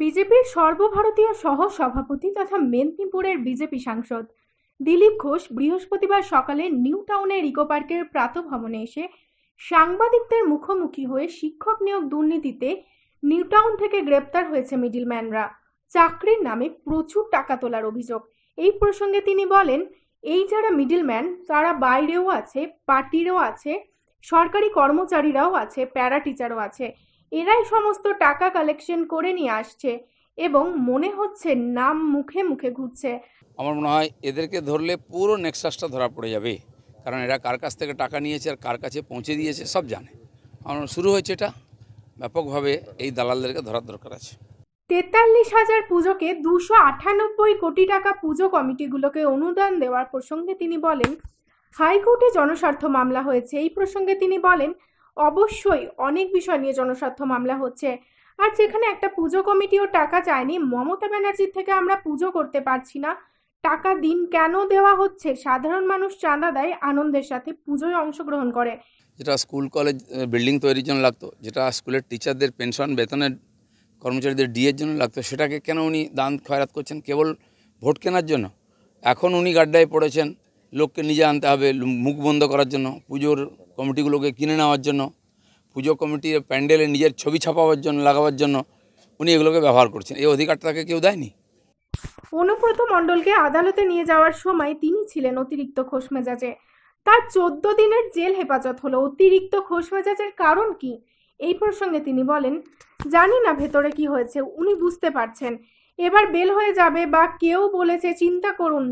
বিজেপির সর্বভারতীয় সহ সভাপতি তথা মেদিনীপুরের বিজেপি সাংসদ দিলীপ ঘোষ বৃহস্পতিবার সকালে নিউ টাউনের ইকো পার্কের প্রাতভবনে এসে সাংবাদিকদের মুখোমুখি হয়ে শিক্ষক নিয়োগ দুর্নীতিতে নিউ টাউন থেকে গ্রেপ্তার হয়েছে মিডিলম্যানরা চাকরির নামে প্রচুর টাকা তোলার অভিযোগ এই প্রসঙ্গে তিনি বলেন এই যারা মিডিলম্যান তারা বাইরেও আছে পার্টিরও আছে সরকারি কর্মচারীরাও আছে প্যারা টিচারও আছে এরাই সমস্ত টাকা কালেকশন করে নিয়ে আসছে এবং মনে হচ্ছে নাম মুখে মুখে ঘুরছে আমার মনে হয় এদেরকে ধরলে পুরো নেক্সাসটা ধরা পড়ে যাবে কারণ এরা কার কাছ থেকে টাকা নিয়েছে আর কার কাছে পৌঁছে দিয়েছে সব জানে আমার শুরু হয়েছে এটা ব্যাপকভাবে এই দালালদেরকে ধরার দরকার আছে তেতাল্লিশ হাজার পুজোকে দুশো আটানব্বই কোটি টাকা পুজো কমিটিগুলোকে অনুদান দেওয়ার প্রসঙ্গে তিনি বলেন হাইকোর্টে জনস্বার্থ মামলা হয়েছে এই প্রসঙ্গে তিনি বলেন অবশ্যই অনেক বিষয় নিয়ে জনস্বার্থ মামলা হচ্ছে আর যেখানে একটা পুজো কমিটিও টাকা চায়নি মমতা ব্যানার্জির থেকে আমরা পুজো করতে পারছি না টাকা দিন কেন দেওয়া হচ্ছে সাধারণ মানুষ চাঁদা দেয় আনন্দের সাথে পুজোয় অংশগ্রহণ করে যেটা স্কুল কলেজ বিল্ডিং তৈরির জন্য লাগতো যেটা স্কুলের টিচারদের পেনশন বেতনের কর্মচারীদের ডিএর জন্য লাগতো সেটাকে কেন উনি দান খয়রাত করছেন কেবল ভোট কেনার জন্য এখন উনি গাড্ডায় পড়েছেন লোককে নিজে আনতে হবে মুখ বন্ধ করার জন্য পুজোর কমিটিগুলোকে কিনে নেওয়ার জন্য পুজো কমিটির প্যান্ডেলে নিজের ছবি ছাপাবার জন্য লাগাবার জন্য উনি এগুলোকে ব্যবহার করছেন এই অধিকারটা তাকে কেউ দেয়নি অনুব্রত মণ্ডলকে আদালতে নিয়ে যাওয়ার সময় তিনি ছিলেন অতিরিক্ত খোস মেজাজে তার চোদ্দ দিনের জেল হেফাজত হলো অতিরিক্ত খোস মেজাজের কারণ কি এই প্রসঙ্গে তিনি বলেন জানি না ভেতরে কি হয়েছে উনি বুঝতে পারছেন এবার বেল হয়ে যাবে বা কেউ বলেছে চিন্তা করুন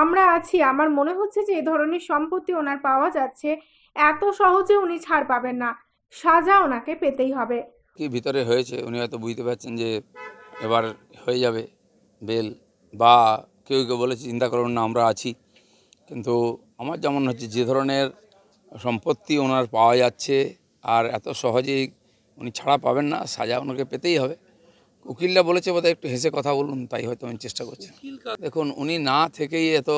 আমরা আছি আমার মনে হচ্ছে যে এ ধরনের সম্পত্তি ওনার পাওয়া যাচ্ছে এত সহজে উনি ছাড় পাবেন না সাজা ওনাকে পেতেই হবে কি ভিতরে হয়েছে উনি হয়তো বুঝতে পারছেন যে এবার হয়ে যাবে বেল বা কেউ কেউ বলেছে চিন্তা করুন না আমরা আছি কিন্তু আমার যেমন হচ্ছে যে ধরনের সম্পত্তি ওনার পাওয়া যাচ্ছে আর এত সহজেই উনি ছাড়া পাবেন না সাজা ওনাকে পেতেই হবে উকিলরা বলেছে বোধহয় একটু হেসে কথা বলুন তাই হয়তো আমি চেষ্টা করছি দেখুন উনি না থেকেই এত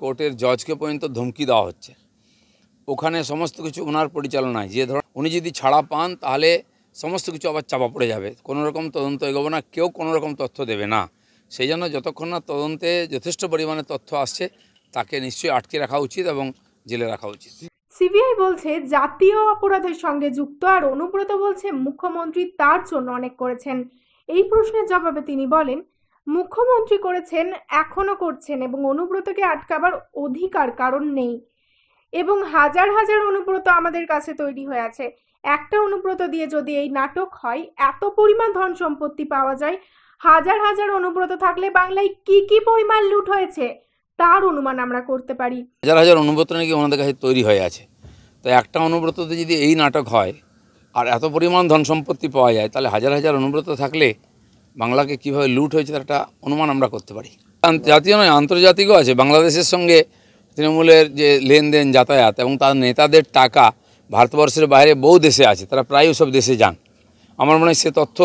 কোর্টের জজকে পর্যন্ত ধমকি দেওয়া হচ্ছে ওখানে সমস্ত কিছু ওনার পরিচালনায় যে ধরুন উনি যদি ছাড়া পান তাহলে সমস্ত কিছু আবার চাপা পড়ে যাবে কোনো রকম তদন্ত এগোবে না কেউ কোনো রকম তথ্য দেবে না সেই জন্য যতক্ষণ না তদন্তে যথেষ্ট পরিমাণে তথ্য আসছে তাকে নিশ্চয়ই আটকে রাখা উচিত এবং জেলে রাখা উচিত সিবিআই বলছে জাতীয় অপরাধের সঙ্গে যুক্ত আর অনুব্রত বলছে মুখ্যমন্ত্রী তার জন্য অনেক করেছেন এই প্রশ্নের জবাবে তিনি বলেন মুখ্যমন্ত্রী করেছেন এখনও করছেন এবং অনুব্রতকে আটকাবার অধিকার কারণ নেই এবং হাজার হাজার অনুব্রত আমাদের কাছে তৈরি হয়ে আছে একটা অনুব্রত দিয়ে যদি এই নাটক হয় এত পরিমাণ ধন সম্পত্তি পাওয়া যায় হাজার হাজার অনুব্রত থাকলে বাংলায় কি কি পরিমাণ লুট হয়েছে তার অনুমান আমরা করতে পারি হাজার হাজার অনুব্রত নাকি ওনাদের কাছে তৈরি হয়ে আছে তো একটা অনুব্রততে যদি এই নাটক হয় আর এত পরিমাণ ধন সম্পত্তি পাওয়া যায় তাহলে হাজার হাজার অনুব্রত থাকলে বাংলাকে কিভাবে লুট হয়েছে তার একটা অনুমান আমরা করতে পারি জাতীয় নয় আন্তর্জাতিকও আছে বাংলাদেশের সঙ্গে তৃণমূলের যে লেনদেন যাতায়াত এবং তার নেতাদের টাকা ভারতবর্ষের বাইরে বহু দেশে আছে তারা প্রায় সব দেশে যান আমার মনে হয় সে তথ্য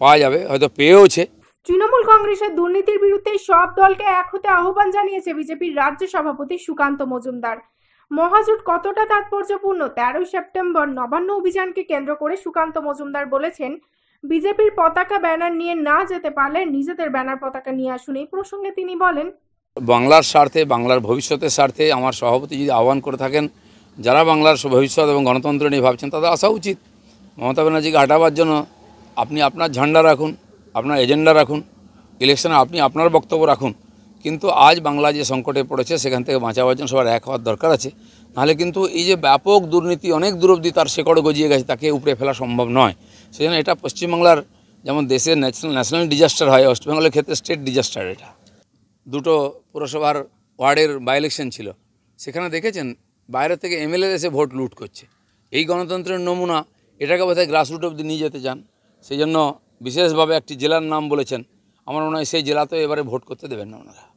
পাওয়া যাবে হয়তো পেয়েওছে তৃণমূল কংগ্রেসের দুর্নীতির বিরুদ্ধে সব দলকে এক হতে আহ্বান জানিয়েছে বিজেপির রাজ্য সভাপতি সুকান্ত মজুমদার মহাজোট কতটা তাৎপর্যপূর্ণ তেরোই সেপ্টেম্বর নবান্ন অভিযানকে কেন্দ্র করে সুকান্ত মজুমদার বলেছেন বিজেপির পতাকা ব্যানার নিয়ে না যেতে পারলে নিজেদের ব্যানার পতাকা নিয়ে আসুন এই প্রসঙ্গে তিনি বলেন বাংলার স্বার্থে বাংলার ভবিষ্যতের স্বার্থে আমার সভাপতি যদি আহ্বান করে থাকেন যারা বাংলার ভবিষ্যৎ এবং গণতন্ত্র নিয়ে ভাবছেন তাদের আসা উচিত মমতা ব্যানার্জিকে হাঁটাবার জন্য আপনি আপনার ঝান্ডা রাখুন আপনার এজেন্ডা রাখুন ইলেকশনে আপনি আপনার বক্তব্য রাখুন কিন্তু আজ বাংলা যে সংকটে পড়েছে সেখান থেকে বাঁচাবার জন্য সবার এক হওয়ার দরকার আছে নাহলে কিন্তু এই যে ব্যাপক দুর্নীতি অনেক দূরবধি তার শেকড় গজিয়ে গেছে তাকে উপরে ফেলা সম্ভব নয় সেজন্য এটা পশ্চিমবাংলার যেমন দেশের ন্যাশনাল ন্যাশনাল ডিজাস্টার হয় ওয়েস্টবেঙ্গলের ক্ষেত্রে স্টেট ডিজাস্টার এটা দুটো পুরসভার ওয়ার্ডের বাই ইলেকশন ছিল সেখানে দেখেছেন বাইরে থেকে এমএলএ এসে ভোট লুট করছে এই গণতন্ত্রের নমুনা এটাকে বোধহয় গ্রাসরুট অব্দি নিয়ে যেতে চান সেই জন্য বিশেষভাবে একটি জেলার নাম বলেছেন আমার মনে হয় সেই জেলাতেও এবারে ভোট করতে দেবেন না ওনারা